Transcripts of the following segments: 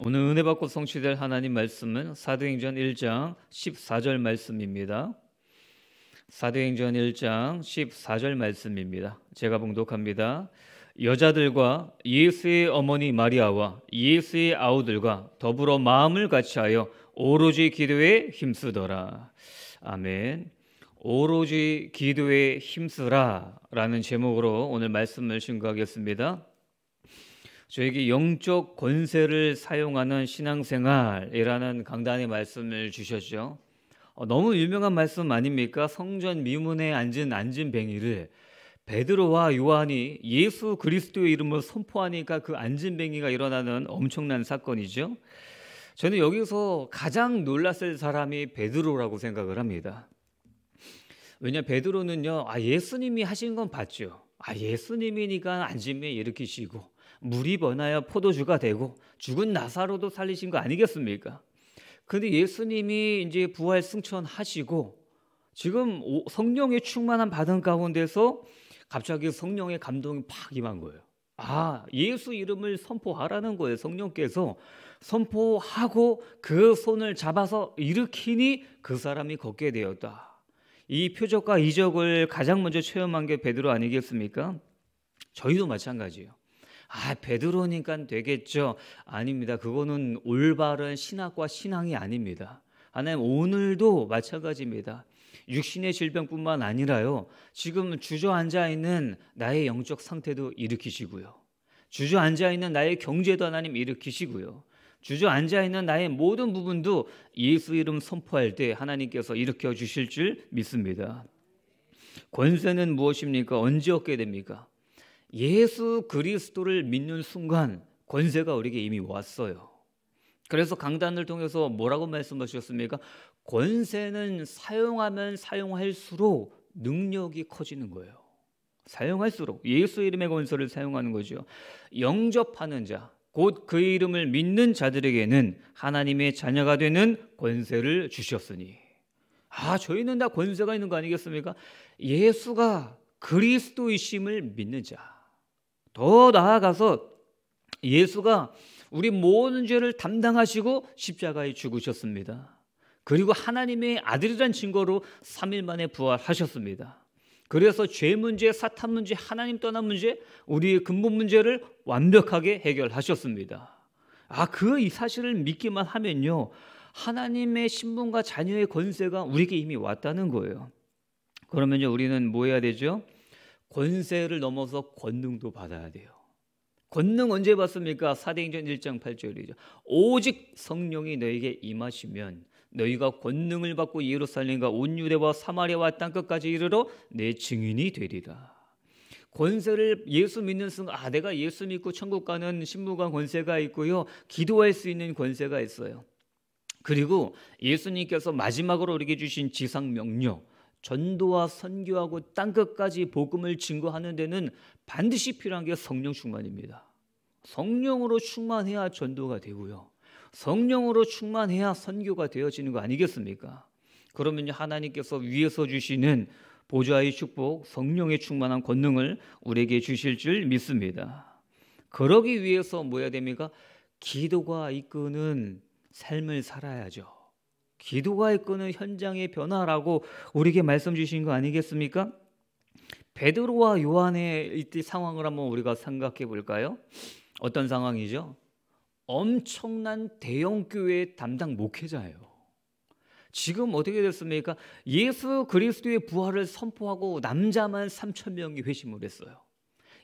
오늘 은혜 받고 성취될 하나님 말씀은 사도행전 1장 14절 말씀입니다. 사도행전 1장 14절 말씀입니다. 제가 봉독합니다. 여자들과 예수의 어머니 마리아와 예수의 아우들과 더불어 마음을 같이하여 오로지 기도에 힘쓰더라. 아멘. 오로지 기도에 힘쓰라라는 제목으로 오늘 말씀을 증거하겠습니다. 저에게 영적 권세를 사용하는 신앙생활이라는 강단의 말씀을 주셨죠. 어, 너무 유명한 말씀 아닙니까? 성전 미문에 앉은 앉은 뱅이를 베드로와 요한이 예수 그리스도의 이름을 선포하니까 그 앉은 뱅이가 일어나는 엄청난 사건이죠. 저는 여기서 가장 놀랐을 사람이 베드로라고 생각을 합니다. 왜냐 베드로는요, 아 예수님이 하신 건 봤죠. 아 예수님이니까 앉음에 일으키시고 물이 변하여 포도주가 되고 죽은 나사로도 살리신 거 아니겠습니까? 근데 예수님이 이제 부활 승천하시고 지금 성령의 충만한 받은 가운데서 갑자기 성령의 감동이 팍 임한 거예요. 아, 예수 이름을 선포하라는 거예요. 성령께서 선포하고 그 손을 잡아서 일으키니 그 사람이 걷게 되었다. 이 표적과 이적을 가장 먼저 체험한 게 베드로 아니겠습니까? 저희도 마찬가지예요. 아 베드로니까 되겠죠. 아닙니다. 그거는 올바른 신학과 신앙이 아닙니다. 하나님 오늘도 마찬가지입니다. 육신의 질병뿐만 아니라요. 지금 주저앉아 있는 나의 영적 상태도 일으키시고요. 주저앉아 있는 나의 경제도 하나님 일으키시고요. 주저앉아 있는 나의 모든 부분도 예수 이름 선포할 때 하나님께서 일으켜 주실 줄 믿습니다. 권세는 무엇입니까? 언제 얻게 됩니까? 예수 그리스도를 믿는 순간 권세가 우리에게 이미 왔어요. 그래서 강단을 통해서 뭐라고 말씀하셨습니까? 권세는 사용하면 사용할수록 능력이 커지는 거예요. 사용할수록 예수 이름의 권세를 사용하는 거죠. 영접하는 자, 곧 그 이름을 믿는 자들에게는 하나님의 자녀가 되는 권세를 주셨으니. 아, 저희는 다 권세가 있는 거 아니겠습니까? 예수가 그리스도이심을 믿는 자. 더 나아가서 예수가 우리 모든 죄를 담당하시고 십자가에 죽으셨습니다. 그리고 하나님의 아들이란 증거로 3일 만에 부활하셨습니다. 그래서 죄 문제, 사탄 문제, 하나님 떠난 문제, 우리의 근본 문제를 완벽하게 해결하셨습니다. 아, 그 이 사실을 믿기만 하면요. 하나님의 신분과 자녀의 권세가 우리에게 이미 왔다는 거예요. 그러면요, 우리는 뭐 해야 되죠? 권세를 넘어서 권능도 받아야 돼요. 권능 언제 받습니까? 사도행전 1장 8절이죠. 오직 성령이 너에게 임하시면 너희가 권능을 받고 예루살렘과 온 유대와 사마리아와 땅 끝까지 이르러 내 증인이 되리라. 권세를 예수 믿는 순간 아 내가 예수 믿고 천국 가는 신부관 권세가 있고요. 기도할 수 있는 권세가 있어요. 그리고 예수님께서 마지막으로 우리에게 주신 지상 명령 전도와 선교하고 땅 끝까지 복음을 증거하는 데는 반드시 필요한 게 성령 충만입니다. 성령으로 충만해야 전도가 되고요. 성령으로 충만해야 선교가 되어지는 거 아니겠습니까? 그러면 하나님께서 위에서 주시는 보좌의 축복, 성령의 충만한 권능을 우리에게 주실 줄 믿습니다. 그러기 위해서 뭐 해야 됩니까? 기도가 이끄는 삶을 살아야죠. 기도가 이끄는 현장의 변화라고 우리에게 말씀 주신 거 아니겠습니까? 베드로와 요한의 이때 상황을 한번 우리가 생각해 볼까요? 어떤 상황이죠? 엄청난 대형 교회 담당 목회자예요. 지금 어떻게 됐습니까? 예수 그리스도의 부활을 선포하고 남자만 3천 명이 회심을 했어요.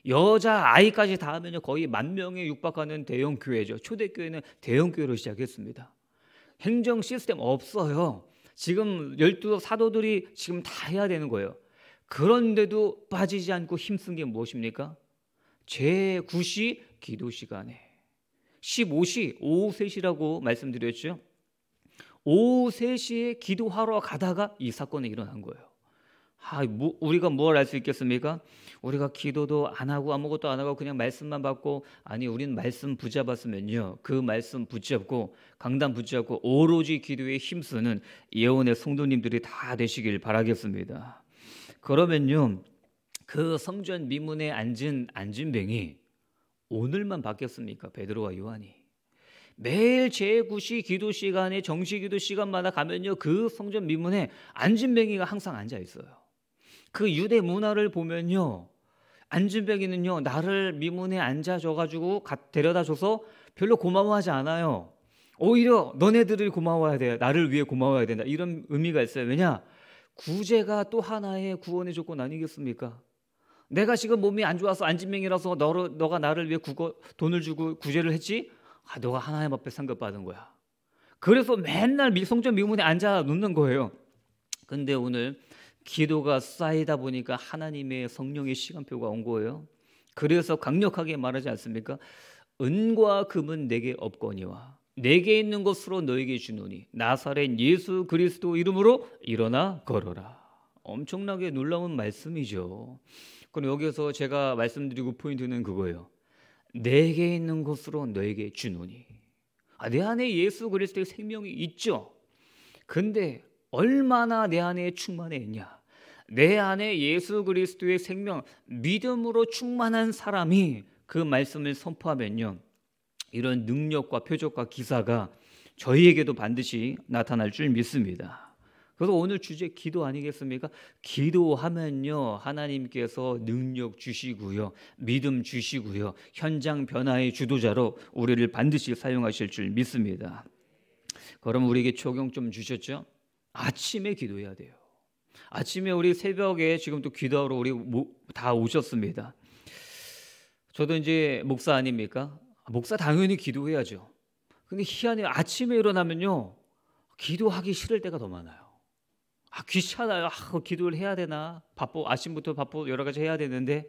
여자 아이까지 다 하면 거의 만 명에 육박하는 대형 교회죠. 초대 교회는 대형 교회로 시작했습니다. 행정 시스템 없어요. 지금 열두 사도들이 지금 다 해야 되는 거예요. 그런데도 빠지지 않고 힘쓴 게 무엇입니까? 제9시 기도 시간에 15시 오후 3시라고 말씀드렸죠. 오후 3시에 기도하러 가다가 이 사건이 일어난 거예요. 아, 뭐, 우리가 뭘 알 수 있겠습니까? 우리가 기도도 안 하고 아무것도 안 하고 그냥 말씀만 받고 아니 우리는 말씀 붙잡았으면요 그 말씀 붙잡고 강단 붙잡고 오로지 기도에 힘쓰는 예언의 성도님들이 다 되시길 바라겠습니다. 그러면요 그 성전 미문에 앉은 앉은뱅이 오늘만 바뀌었습니까 베드로와 요한이? 매일 제9시 기도 시간에 정시 기도 시간마다 가면요 그 성전 미문에 앉은뱅이가 항상 앉아 있어요. 그 유대 문화를 보면요. 안준병이는요. 나를 미문에 앉아줘가지고 데려다줘서 별로 고마워하지 않아요. 오히려 너네들을 고마워해야 돼. 요 나를 위해 고마워해야 된다. 이런 의미가 있어요. 왜냐? 구제가 또 하나의 구원의 조건 아니겠습니까? 내가 지금 몸이 안 좋아서 안진명이라서 너를, 너가 나를 위해 국어, 돈을 주고 구제를 했지? 아, 너가 하나의 앞에 상급받은 거야. 그래서 맨날 성전 미문에 앉아 놓는 거예요. 근데 오늘 기도가 쌓이다 보니까 하나님의 성령의 시간표가 온 거예요. 그래서 강력하게 말하지 않습니까? 은과 금은 내게 없거니와 내게 있는 것으로 너에게 주노니 나사렛 예수 그리스도 이름으로 일어나 걸어라. 엄청나게 놀라운 말씀이죠. 그럼 여기서 제가 말씀드리고 포인트는 그거예요. 내게 있는 것으로 너에게 주노니. 아, 내 안에 예수 그리스도의 생명이 있죠. 근데 얼마나 내 안에 충만해 있냐. 내 안에 예수 그리스도의 생명, 믿음으로 충만한 사람이 그 말씀을 선포하면요. 이런 능력과 표적과 기사가 저희에게도 반드시 나타날 줄 믿습니다. 그래서 오늘 주제 기도 아니겠습니까? 기도하면요. 하나님께서 능력 주시고요. 믿음 주시고요. 현장 변화의 주도자로 우리를 반드시 사용하실 줄 믿습니다. 그럼 우리에게 적용 좀 주셨죠? 아침에 기도해야 돼요. 아침에 우리 새벽에 지금 또 기도하러 우리 다 오셨습니다. 저도 이제 목사 아닙니까? 아, 목사 당연히 기도해야죠. 근데 희한해 아침에 일어나면요. 기도하기 싫을 때가 더 많아요. 아, 귀찮아요. 아, 기도를 해야 되나? 바빠. 아침부터 바빠. 여러 가지 해야 되는데.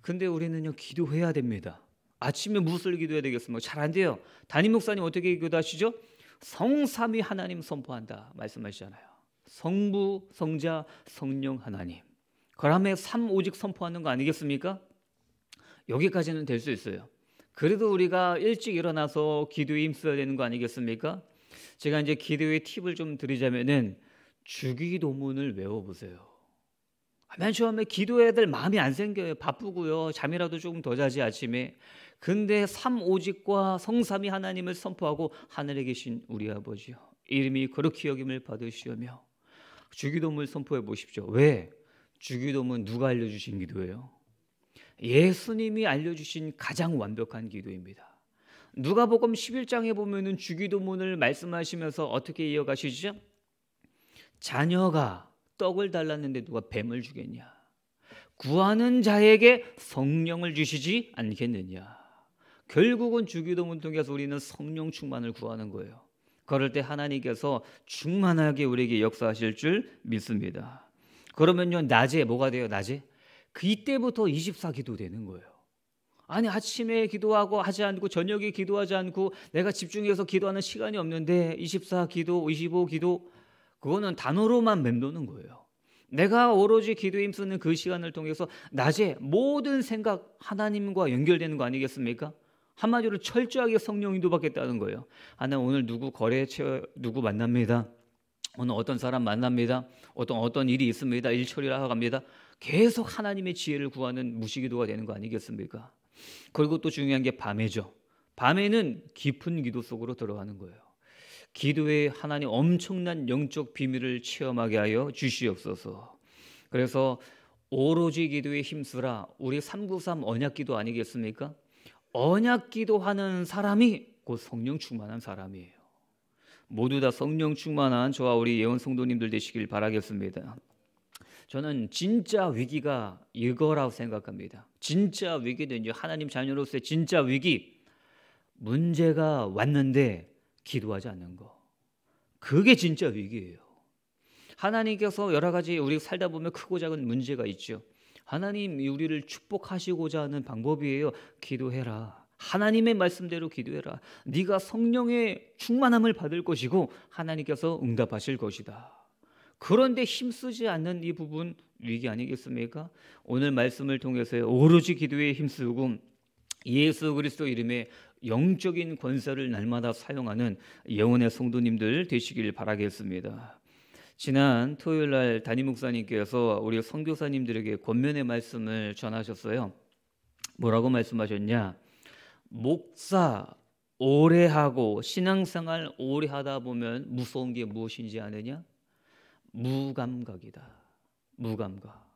근데 우리는요, 기도해야 됩니다. 아침에 무엇을 기도해야 되겠습니까? 잘 안 돼요. 담임 목사님 어떻게 기도하시죠? 성삼위 하나님 선포한다 말씀하시잖아요. 성부, 성자, 성령 하나님. 거람의 삼 오직 선포하는 거 아니겠습니까? 여기까지는 될 수 있어요. 그래도 우리가 일찍 일어나서 기도에 힘써야 되는 거 아니겠습니까? 제가 이제 기도의 팁을 좀 드리자면은 주기도문을 외워보세요. 맨 처음에 기도해야 될 마음이 안 생겨요. 바쁘고요. 잠이라도 조금 더 자지 아침에. 근데 삼오직과 성삼이 하나님을 선포하고 하늘에 계신 우리 아버지요. 이름이 거룩히 여김을 받으시오며 주기도문을 선포해 보십시오. 왜? 주기도문 누가 알려주신 기도예요? 예수님이 알려주신 가장 완벽한 기도입니다. 누가복음 11장에 보면 주기도문을 말씀하시면서 어떻게 이어가시죠? 자녀가 떡을 달랐는데 누가 뱀을 주겠냐? 구하는 자에게 성령을 주시지 않겠느냐? 결국은 주기도문 통해서 우리는 성령 충만을 구하는 거예요. 그럴 때 하나님께서 충만하게 우리에게 역사하실 줄 믿습니다. 그러면요, 낮에 뭐가 돼요, 낮에? 그때부터 24기도 되는 거예요. 아니, 아침에 기도하고 하지 않고 저녁에 기도하지 않고 내가 집중해서 기도하는 시간이 없는데 24기도, 25기도 그거는 단어로만 맴도는 거예요. 내가 오로지 기도에 힘쓰는 그 시간을 통해서 낮에 모든 생각 하나님과 연결되는 거 아니겠습니까? 한마디로 철저하게 성령 인도받겠다는 거예요. 아, 나 오늘 누구 거래처 누구 만납니다. 오늘 어떤 사람 만납니다. 어떤 어떤 일이 있습니다. 일처리 하러 갑니다. 계속 하나님의 지혜를 구하는 무시기도가 되는 거 아니겠습니까? 그리고 또 중요한 게 밤에죠. 밤에는 깊은 기도 속으로 들어가는 거예요. 기도에 하나님 엄청난 영적 비밀을 체험하게 하여 주시옵소서. 그래서 오로지 기도에 힘쓰라. 우리 393 언약 기도 아니겠습니까? 언약 기도하는 사람이 곧 성령 충만한 사람이에요. 모두 다 성령 충만한 저와 우리 예언 성도님들 되시길 바라겠습니다. 저는 진짜 위기가 이거라고 생각합니다. 진짜 위기는 하나님 자녀로서의 진짜 위기. 문제가 왔는데 기도하지 않는 거. 그게 진짜 위기예요. 하나님께서 여러 가지 우리 살다 보면 크고 작은 문제가 있죠. 하나님이 우리를 축복하시고자 하는 방법이에요. 기도해라. 하나님의 말씀대로 기도해라. 네가 성령의 충만함을 받을 것이고 하나님께서 응답하실 것이다. 그런데 힘쓰지 않는 이 부분 위기 아니겠습니까? 오늘 말씀을 통해서 오로지 기도에 힘쓰고 예수 그리스도 이름의 영적인 권세를 날마다 사용하는 영혼의 성도님들 되시길 바라겠습니다. 지난 토요일 날 담임 목사님께서 우리 선교사님들에게 권면의 말씀을 전하셨어요. 뭐라고 말씀하셨냐? 목사 오래 하고 신앙생활 오래 하다 보면 무서운 게 무엇인지 아느냐? 무감각이다. 무감각.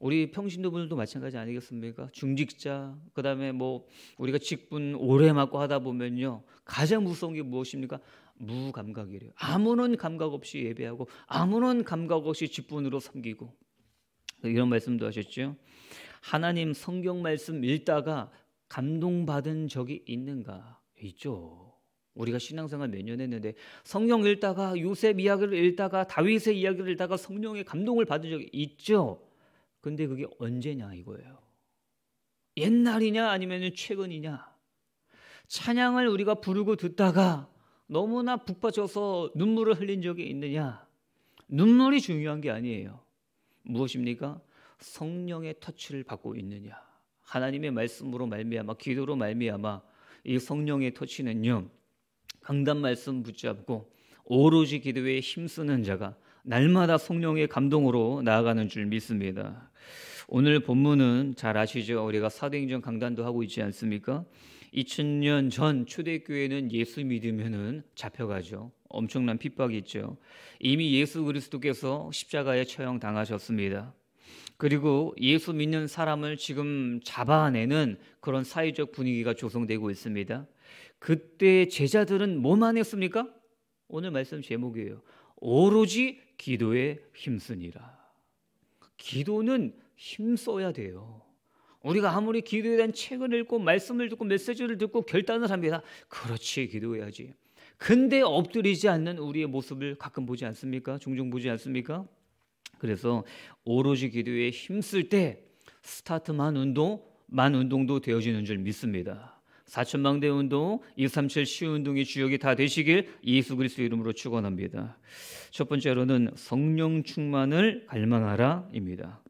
우리 평신도분들도 마찬가지 아니겠습니까? 중직자, 그 다음에 뭐 우리가 직분 오래 맡고 하다 보면요. 가장 무서운 게 무엇입니까? 무감각이래요. 아무런 감각 없이 예배하고 아무런 감각 없이 직분으로 섬기고 이런 말씀도 하셨죠. 하나님 성경 말씀 읽다가 감동받은 적이 있는가? 있죠. 우리가 신앙생활 몇 년 했는데 성경 읽다가 요셉 이야기를 읽다가 다윗의 이야기를 읽다가 성령의 감동을 받은 적이 있죠. 근데 그게 언제냐 이거예요. 옛날이냐 아니면 최근이냐. 찬양을 우리가 부르고 듣다가 너무나 북받쳐서 눈물을 흘린 적이 있느냐? 눈물이 중요한 게 아니에요. 무엇입니까? 성령의 터치를 받고 있느냐? 하나님의 말씀으로 말미암아 기도로 말미암아 이 성령의 터치는요. 강단 말씀 붙잡고 오로지 기도에 힘쓰는 자가 날마다 성령의 감동으로 나아가는 줄 믿습니다. 오늘 본문은 잘 아시죠? 우리가 사도행전 강단도 하고 있지 않습니까? 2000년 전 초대교회는 예수 믿으면은 잡혀가죠. 엄청난 핍박이 있죠. 이미 예수 그리스도께서 십자가에 처형 당하셨습니다. 그리고 예수 믿는 사람을 지금 잡아내는 그런 사회적 분위기가 조성되고 있습니다. 그때 제자들은 뭐만 했습니까? 오늘 말씀 제목이에요. 오로지 기도에 힘쓰니라. 기도는 힘써야 돼요. 우리가 아무리 기도에 대한 책을 읽고 말씀을 듣고 메시지를 듣고 결단을 합니다. 그렇지 기도해야지. 근데 엎드리지 않는 우리의 모습을 가끔 보지 않습니까? 종종 보지 않습니까? 그래서 오로지 기도에 힘쓸 때 스타트만 운동, 만 운동도 되어지는 줄 믿습니다. 사천망대 운동, 237 시운동의 주역이 다 되시길 예수 그리스도 이름으로 축원합니다. 첫 번째로는 성령 충만을 갈망하라입니다.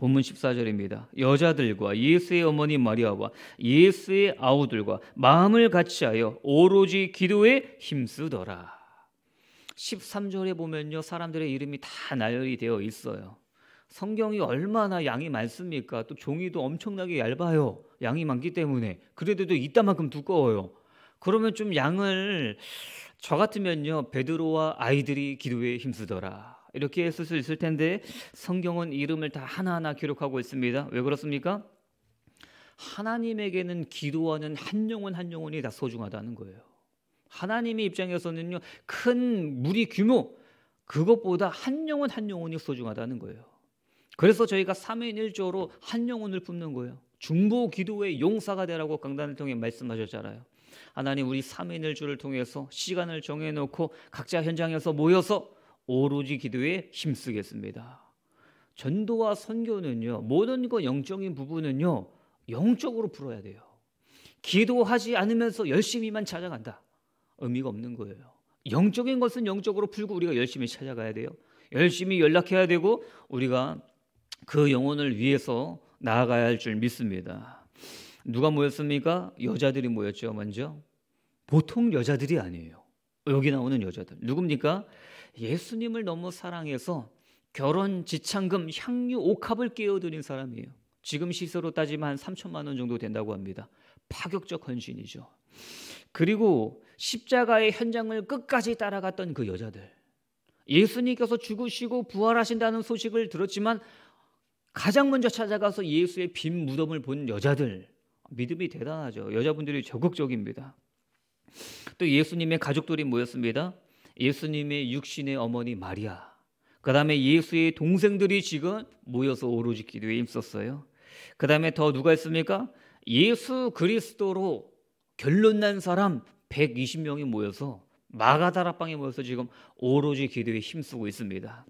본문 14절입니다. 여자들과 예수의 어머니 마리아와 예수의 아우들과 마음을 같이하여 오로지 기도에 힘쓰더라. 13절에 보면요. 사람들의 이름이 다 나열이 되어 있어요. 성경이 얼마나 양이 많습니까? 또 종이도 엄청나게 얇아요. 양이 많기 때문에. 그래도 이따만큼 두꺼워요. 그러면 좀 양을 저 같으면요. 베드로와 아이들이 기도에 힘쓰더라. 이렇게 했을 수 있을 텐데 성경은 이름을 다 하나하나 기록하고 있습니다. 왜 그렇습니까? 하나님에게는 기도하는 한 영혼 한 영혼이 다 소중하다는 거예요. 하나님의 입장에서는요, 큰 무리 규모, 그것보다 한 영혼 한 영혼이 소중하다는 거예요. 그래서 저희가 3인 1조로 한 영혼을 품는 거예요. 중보 기도의 용사가 되라고 강단을 통해 말씀하셨잖아요. 하나님 우리 3인 1조를 통해서 시간을 정해놓고 각자 현장에서 모여서 오로지 기도에 힘쓰겠습니다. 전도와 선교는요, 모든 거 영적인 부분은요, 영적으로 풀어야 돼요. 기도하지 않으면서 열심히만 찾아간다. 의미가 없는 거예요. 영적인 것은 영적으로 풀고 우리가 열심히 찾아가야 돼요. 열심히 연락해야 되고 우리가 그 영혼을 위해서 나아가야 할 줄 믿습니다. 누가 모였습니까? 여자들이 모였죠, 먼저. 보통 여자들이 아니에요. 여기 나오는 여자들. 누굽니까? 예수님을 너무 사랑해서 결혼 지참금 향유 옥합을 깨어드린 사람이에요. 지금 시세로 따지면 한 3천만 원 정도 된다고 합니다. 파격적 헌신이죠. 그리고 십자가의 현장을 끝까지 따라갔던 그 여자들. 예수님께서 죽으시고 부활하신다는 소식을 들었지만 가장 먼저 찾아가서 예수의 빈 무덤을 본 여자들. 믿음이 대단하죠. 여자분들이 적극적입니다. 또 예수님의 가족들이 모였습니다. 예수님의 육신의 어머니 마리아, 그 다음에 예수의 동생들이 지금 모여서 오로지 기도에 힘썼어요. 그 다음에 더 누가 있습니까? 예수 그리스도로 결론난 사람 120명이 모여서 마가다락방에 모여서 지금 오로지 기도에 힘쓰고 있습니다.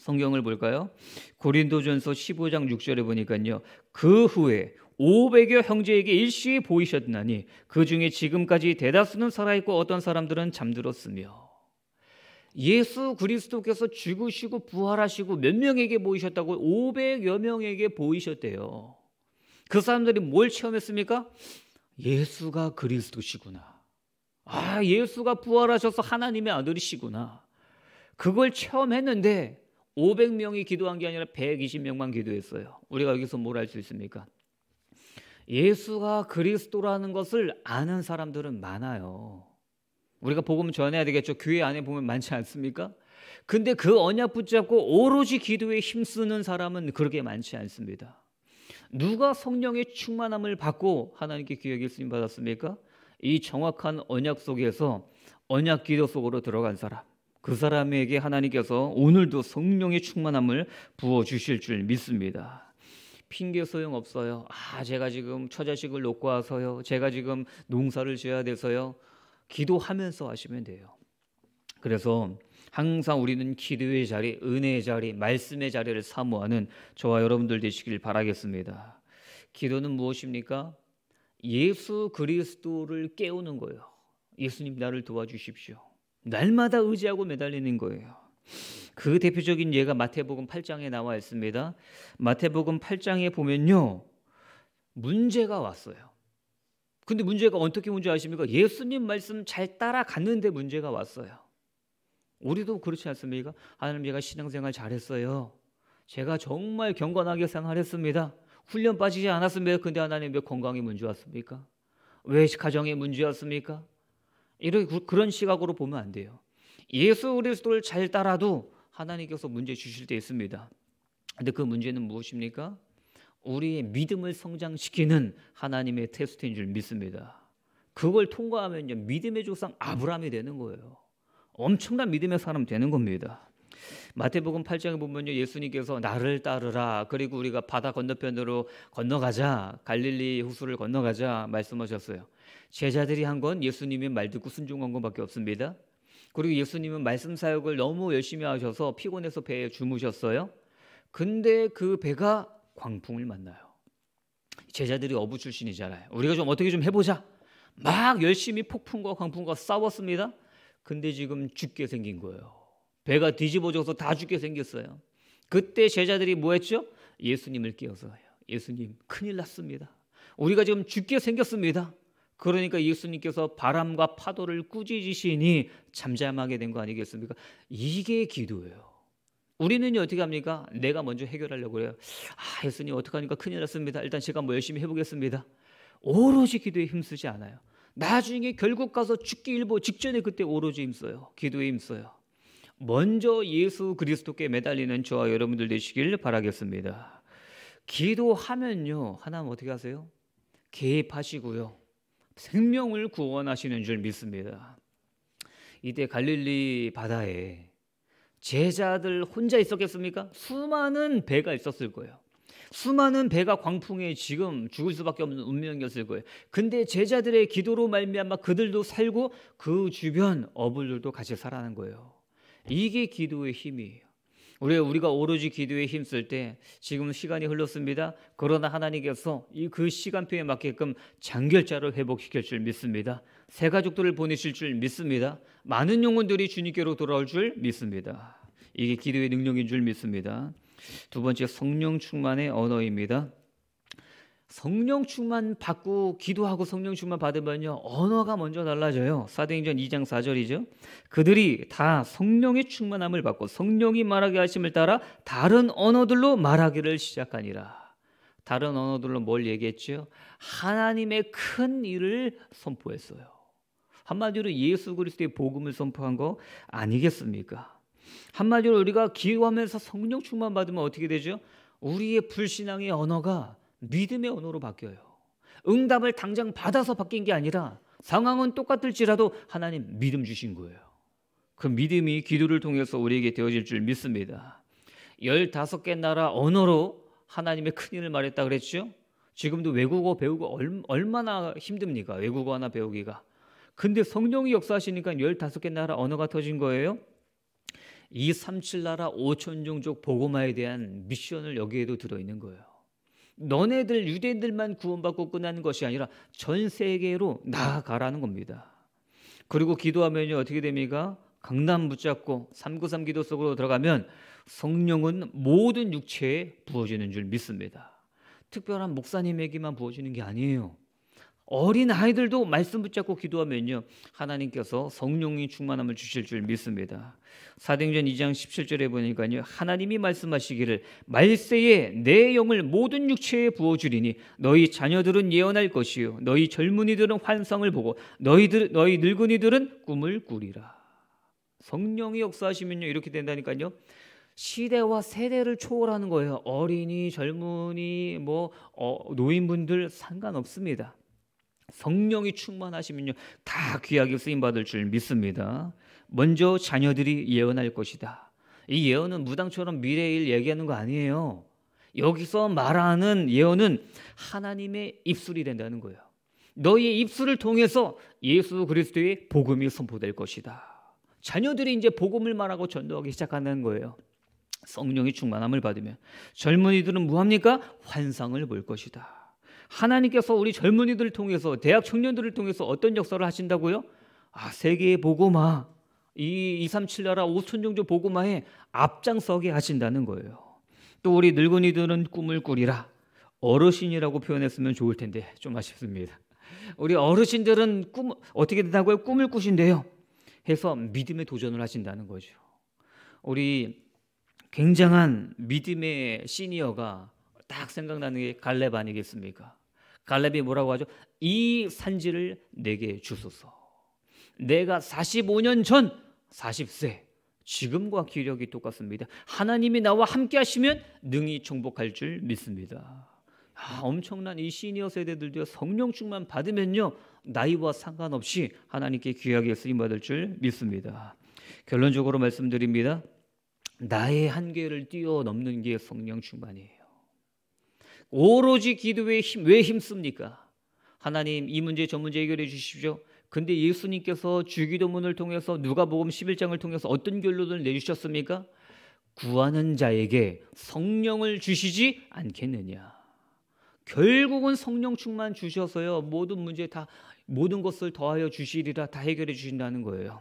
성경을 볼까요? 고린도전서 15장 6절에 보니까요. 그 후에 500여 형제에게 일시에 보이셨나니 그 중에 지금까지 대다수는 살아있고 어떤 사람들은 잠들었으며 예수 그리스도께서 죽으시고 부활하시고 몇 명에게 보이셨다고 500여 명에게 보이셨대요. 그 사람들이 뭘 체험했습니까? 예수가 그리스도시구나. 아, 예수가 부활하셔서 하나님의 아들이시구나. 그걸 체험했는데 500명이 기도한 게 아니라 120명만 기도했어요. 우리가 여기서 뭘 알 수 있습니까? 예수가 그리스도라는 것을 아는 사람들은 많아요. 우리가 복음을 전해야 되겠죠. 교회 안에 보면 많지 않습니까? 근데 그 언약 붙잡고 오로지 기도에 힘쓰는 사람은 그렇게 많지 않습니다. 누가 성령의 충만함을 받고 하나님께 귀하게 쓰임 받았습니까? 이 정확한 언약 속에서 언약 기도 속으로 들어간 사람. 그 사람에게 하나님께서 오늘도 성령의 충만함을 부어 주실 줄 믿습니다. 핑계 소용 없어요. 아, 제가 지금 처자식을 놓고 와서요. 제가 지금 농사를 지어야 돼서요. 기도하면서 하시면 돼요. 그래서 항상 우리는 기도의 자리, 은혜의 자리, 말씀의 자리를 사모하는 저와 여러분들 되시길 바라겠습니다. 기도는 무엇입니까? 예수 그리스도를 깨우는 거예요. 예수님 나를 도와주십시오. 날마다 의지하고 매달리는 거예요. 그 대표적인 예가 마태복음 8장에 나와 있습니다. 마태복음 8장에 보면요. 문제가 왔어요. 근데 문제가 어떻게 문제 아십니까? 예수님 말씀 잘 따라갔는데 문제가 왔어요. 우리도 그렇지 않습니까? 하나님 제가 신앙생활 잘했어요. 제가 정말 경건하게 생활했습니다. 훈련 빠지지 않았습니다. 근데 하나님 왜 건강이 문제 왔습니까? 왜 가정에 문제였습니까? 이런 그런 시각으로 보면 안 돼요. 예수 그리스도를 잘 따라도 하나님께서 문제 주실 때 있습니다. 근데 그 문제는 무엇입니까? 우리의 믿음을 성장시키는 하나님의 테스트인 줄 믿습니다. 그걸 통과하면 믿음의 조상 아브라함이 되는 거예요. 엄청난 믿음의 사람 되는 겁니다. 마태복음 8장에 보면요. 예수님께서 나를 따르라. 그리고 우리가 바다 건너편으로 건너가자. 갈릴리 호수를 건너가자 말씀하셨어요. 제자들이 한 건 예수님의 말 듣고 순종한 것밖에 없습니다. 그리고 예수님은 말씀 사역을 너무 열심히 하셔서 피곤해서 배에 주무셨어요. 근데 그 배가 광풍을 만나요. 제자들이 어부 출신이잖아요. 우리가 좀 어떻게 좀 해보자. 막 열심히 폭풍과 광풍과 싸웠습니다. 근데 지금 죽게 생긴 거예요. 배가 뒤집어져서 다 죽게 생겼어요. 그때 제자들이 뭐 했죠? 예수님을 깨워서요. 예수님, 큰일 났습니다. 우리가 지금 죽게 생겼습니다. 그러니까 예수님께서 바람과 파도를 꾸짖으시니 잠잠하게 된 거 아니겠습니까? 이게 기도예요. 우리는 어떻게 합니까? 내가 먼저 해결하려고 그래요. 아, 예수님 어떡하니까 큰일 났습니다. 일단 제가 뭐 열심히 해보겠습니다. 오로지 기도에 힘쓰지 않아요. 나중에 결국 가서 죽기 일보 직전에 그때 오로지 힘써요. 기도에 힘써요. 먼저 예수 그리스도께 매달리는 저와 여러분들 되시길 바라겠습니다. 기도하면요. 하나님 어떻게 하세요? 개입하시고요. 생명을 구원하시는 줄 믿습니다. 이때 갈릴리 바다에 제자들 혼자 있었겠습니까? 수많은 배가 있었을 거예요. 수많은 배가 광풍에 지금 죽을 수밖에 없는 운명이었을 거예요. 근데 제자들의 기도로 말미암아 그들도 살고 그 주변 어부들도 같이 살아난 거예요. 이게 기도의 힘이에요. 우리가 우리가 오로지 기도에 힘쓸 때 지금 시간이 흘렀습니다. 그러나 하나님께서 이 그 시간표에 맞게끔 장결자를 회복시킬 줄 믿습니다. 새 가족들을 보내실 줄 믿습니다. 많은 영혼들이 주님께로 돌아올 줄 믿습니다. 이게 기도의 능력인 줄 믿습니다. 두 번째 성령 충만의 언어입니다. 성령 충만 받고 기도하고 성령 충만 받으면요 언어가 먼저 달라져요. 사도행전 2장 4절이죠. 그들이 다 성령의 충만함을 받고 성령이 말하게 하심을 따라 다른 언어들로 말하기를 시작하니라. 다른 언어들로 뭘 얘기했죠? 하나님의 큰 일을 선포했어요. 한마디로 예수 그리스도의 복음을 선포한 거 아니겠습니까? 한마디로 우리가 기도하면서 성령 충만 받으면 어떻게 되죠? 우리의 불신앙의 언어가 믿음의 언어로 바뀌어요. 응답을 당장 받아서 바뀐 게 아니라 상황은 똑같을지라도 하나님 믿음 주신 거예요. 그 믿음이 기도를 통해서 우리에게 되어질 줄 믿습니다. 15개 나라 언어로 하나님의 큰일을 말했다 그랬죠? 지금도 외국어 배우고 얼마나 힘듭니까? 외국어 하나 배우기가. 근데 성령이 역사하시니까 15개 나라 언어가 터진 거예요. 이3 7 나라 5천 종족 보고마에 대한 미션을 여기에도 들어 있는 거예요. 너네들 유대인들만 구원받고 끝나는 것이 아니라 전 세계로 나아가라는 겁니다. 그리고 기도하면 어떻게 됩니까? 강남 붙잡고 393 기도 속으로 들어가면 성령은 모든 육체에 부어지는 줄 믿습니다. 특별한 목사님에게만 부어지는 게 아니에요. 어린 아이들도 말씀 붙잡고 기도하면요. 하나님께서 성령이 충만함을 주실 줄 믿습니다. 사도행전 2장 17절에 보니까요. 하나님이 말씀하시기를 말세에 내 영을 모든 육체에 부어 주리니 너희 자녀들은 예언할 것이요 너희 젊은이들은 환상을 보고 너희들 너희 늙은이들은 꿈을 꾸리라. 성령이 역사하시면요. 이렇게 된다니까요. 시대와 세대를 초월하는 거예요. 어린이, 젊은이, 뭐 어, 노인분들 상관없습니다. 성령이 충만하시면요. 다 귀하게 쓰임 받을 줄 믿습니다. 먼저 자녀들이 예언할 것이다. 이 예언은 무당처럼 미래일 얘기하는 거 아니에요. 여기서 말하는 예언은 하나님의 입술이 된다는 거예요. 너희 입술을 통해서 예수 그리스도의 복음이 선포될 것이다. 자녀들이 이제 복음을 말하고 전도하기 시작하는 거예요. 성령이 충만함을 받으면 젊은이들은 뭐합니까? 환상을 볼 것이다. 하나님께서 우리 젊은이들을 통해서 대학 청년들을 통해서 어떤 역사를 하신다고요? 아, 세계의 보고마. 이 2, 3, 7나라 5천 종족 보고마에 앞장서게 하신다는 거예요. 또 우리 늙은이들은 꿈을 꾸리라. 어르신이라고 표현했으면 좋을 텐데 좀 아쉽습니다. 우리 어르신들은 꿈 어떻게 된다고요? 꿈을 꾸신대요. 해서 믿음의 도전을 하신다는 거죠. 우리 굉장한 믿음의 시니어가 딱 생각나는 게 갈렙 아니겠습니까? 갈렙이 뭐라고 하죠? 이 산지를 내게 주소서. 내가 45년 전 40세 지금과 기력이 똑같습니다. 하나님이 나와 함께 하시면 능히 정복할 줄 믿습니다. 아, 엄청난 이 시니어 세대들도 성령 충만 받으면요 나이와 상관없이 하나님께 귀하게 쓰임 받을 줄 믿습니다. 결론적으로 말씀드립니다. 나의 한계를 뛰어넘는 게 성령 충만이에요. 오로지 기도에 힘, 왜 힘씁니까? 하나님 이 문제 저 문제 해결해 주십시오. 근데 예수님께서 주기도문을 통해서 누가복음 11장을 통해서 어떤 결론을 내주셨습니까? 구하는 자에게 성령을 주시지 않겠느냐. 결국은 성령충만 주셔서요. 모든 문제 다 모든 것을 더하여 주시리라 다 해결해 주신다는 거예요.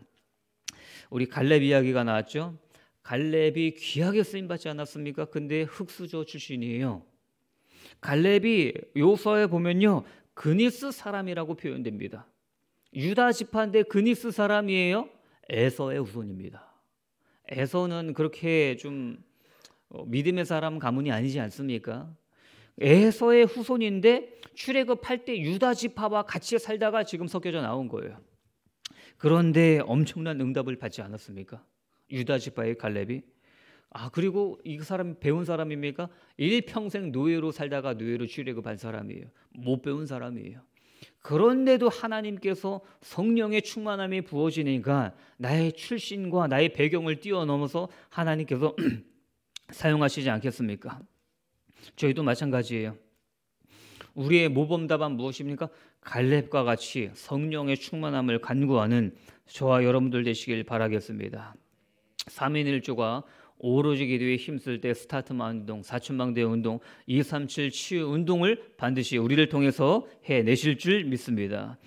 우리 갈렙 이야기가 나왔죠. 갈렙이 귀하게 쓰임 받지 않았습니까? 근데 흑수저 출신이에요. 갈렙이 요서에 보면요. 그니스 사람이라고 표현됩니다. 유다 지파인데 그니스 사람이에요. 에서의 후손입니다. 에서는 그렇게 좀 어, 믿음의 사람 가문이 아니지 않습니까? 에서의 후손인데 출애굽할 때 유다 지파와 같이 살다가 지금 섞여져 나온 거예요. 그런데 엄청난 응답을 받지 않았습니까? 유다 지파의 갈렙이 아 그리고 이 사람 배운 사람입니까? 일평생 노예로 살다가 노예로 출애굽한 사람이에요. 못 배운 사람이에요. 그런데도 하나님께서 성령의 충만함이 부어지니까 나의 출신과 나의 배경을 뛰어넘어서 하나님께서 사용하시지 않겠습니까? 저희도 마찬가지예요. 우리의 모범답안 무엇입니까? 갈렙과 같이 성령의 충만함을 간구하는 저와 여러분들 되시길 바라겠습니다. 3인 1조가 오로지 기도에 힘쓸 때스타트망 운동, 사춘망대 운동, 237 치유 운동을 반드시 우리를 통해서 해내실 줄 믿습니다.